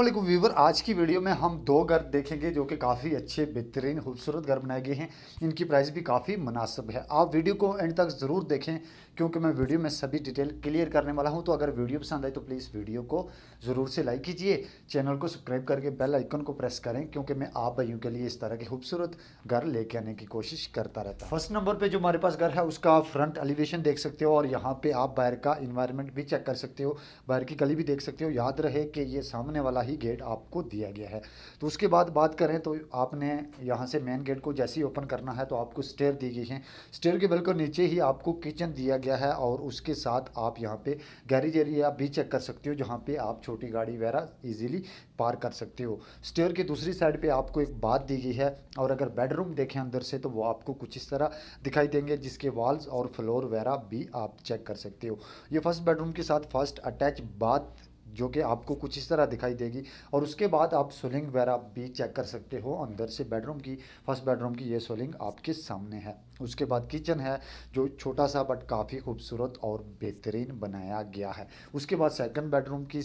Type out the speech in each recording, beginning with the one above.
viewer आज की video में हम दो घर देखेंगे जो कि काफ़ी अच्छे बेहतरीन खूबसूरत घर बनाए गए हैं इनकी प्राइस भी काफ़ी मुनासब है आप वीडियो को एंड तक ज़रूर देखें क्योंकि मैं वीडियो में सभी डिटेल क्लियर करने वाला हूं तो अगर वीडियो पसंद आए तो प्लीज़ वीडियो को ज़रूर से लाइक कीजिए चैनल को सब्सक्राइब करके बेल आइकन को प्रेस करें क्योंकि मैं आप भाइयों के लिए इस तरह के खूबसूरत घर लेके आने की कोशिश करता रहता हूँ फर्स्ट नंबर पर जो हमारे पास घर है उसका फ्रंट एलिवेशन देख सकते हो और यहाँ पर आप बाहर का इन्वायरमेंट भी चेक कर सकते हो बाहर की गली भी देख सकते हो याद रहे कि ये सामने वाला ही गेट आपको दिया गया है तो उसके बाद बात करें तो आपने यहाँ से मेन गेट को जैसे ही ओपन करना है तो आपको स्टेयर दी गई है स्टेयर के बिल्कुल नीचे ही आपको किचन दिया गया है और उसके साथ आप यहाँ पे गैरेज एरिया भी चेक कर सकते हो जहाँ पे आप छोटी गाड़ी वगैरह ईजिली पार कर सकते हो स्टेयर की दूसरी साइड पर आपको एक बात दी गई है और अगर बेडरूम देखें अंदर से तो वो आपको कुछ इस तरह दिखाई देंगे जिसके वॉल्स और फ्लोर वगैरह भी आप चेक कर सकते हो ये फर्स्ट बेडरूम के साथ फर्स्ट अटैच बाथ जो कि आपको कुछ इस तरह दिखाई देगी और उसके बाद आप सोलिंग वगैरह भी चेक कर सकते हो अंदर से बेडरूम की फर्स्ट बेडरूम की ये सोलिंग आपके सामने है उसके बाद किचन है जो छोटा सा बट काफ़ी खूबसूरत और बेहतरीन बनाया गया है उसके बाद सेकंड बेडरूम की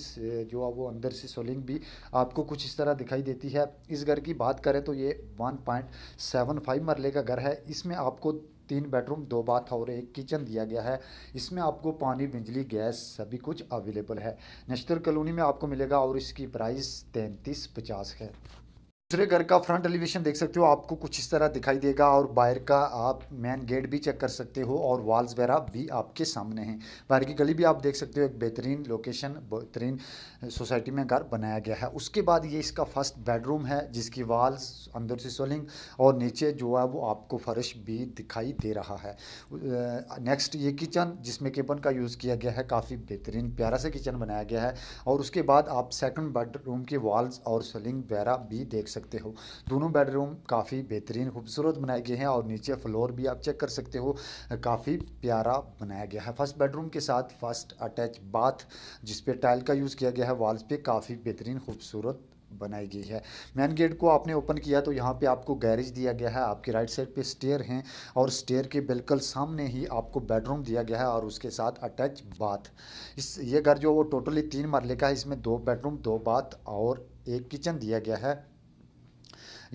जो है वो अंदर से सोलिंग भी आपको कुछ इस तरह दिखाई देती है इस घर की बात करें तो ये वन मरले का घर है इसमें आपको तीन बेडरूम दो बाथ और एक किचन दिया गया है इसमें आपको पानी बिजली गैस सभी कुछ अवेलेबल है नेशनल कॉलोनी में आपको मिलेगा और इसकी प्राइस तैंतीस पचास है दूसरे घर का फ्रंट एलिवेशन देख सकते हो आपको कुछ इस तरह दिखाई देगा और बाहर का आप मेन गेट भी चेक कर सकते हो और वाल्स वगैरह भी आपके सामने हैं बाहर की गली भी आप देख सकते हो एक बेहतरीन लोकेशन बेहतरीन सोसाइटी में घर बनाया गया है उसके बाद ये इसका फर्स्ट बेडरूम है जिसकी वाल्स अंदर से सोलिंग और नीचे जो है वो आपको फर्श भी दिखाई दे रहा है नेक्स्ट ये किचन जिसमें केबन का यूज़ किया गया है काफ़ी बेहतरीन प्यारा सा किचन बनाया गया है और उसके बाद आप सेकेंड बेडरूम की वॉल्स और सोलिंग वगैरह भी देख सकते सकते हो दोनों बेडरूम काफ़ी बेहतरीन खूबसूरत बनाए गए हैं और नीचे फ्लोर भी आप चेक कर सकते हो काफ़ी प्यारा बनाया गया है फर्स्ट बेडरूम के साथ फर्स्ट अटैच बाथ जिस टाइल का यूज़ किया गया है वॉल्स पे काफ़ी बेहतरीन खूबसूरत बनाई गई है मेन गेट को आपने ओपन किया तो यहाँ पे आपको गैरेज दिया गया है आपके राइट साइड पे स्टेयर हैं और स्टेयर के बिल्कुल सामने ही आपको बेडरूम दिया गया है और उसके साथ अटैच बाथ इस ये घर जो वो टोटली तीन मरले का है इसमें दो बेडरूम दो बाथ और एक किचन दिया गया है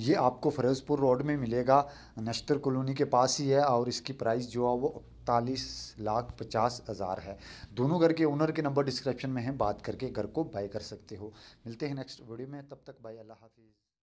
ये आपको फ़रोज़पुर रोड में मिलेगा नश्तर कॉलोनी के पास ही है और इसकी प्राइस जो है वो इकतालीस लाख पचास हज़ार है दोनों घर के ओनर के नंबर डिस्क्रिप्शन में है बात करके घर को बाई कर सकते हो मिलते हैं नेक्स्ट वीडियो में तब तक बाई अल्लाह हाफिज़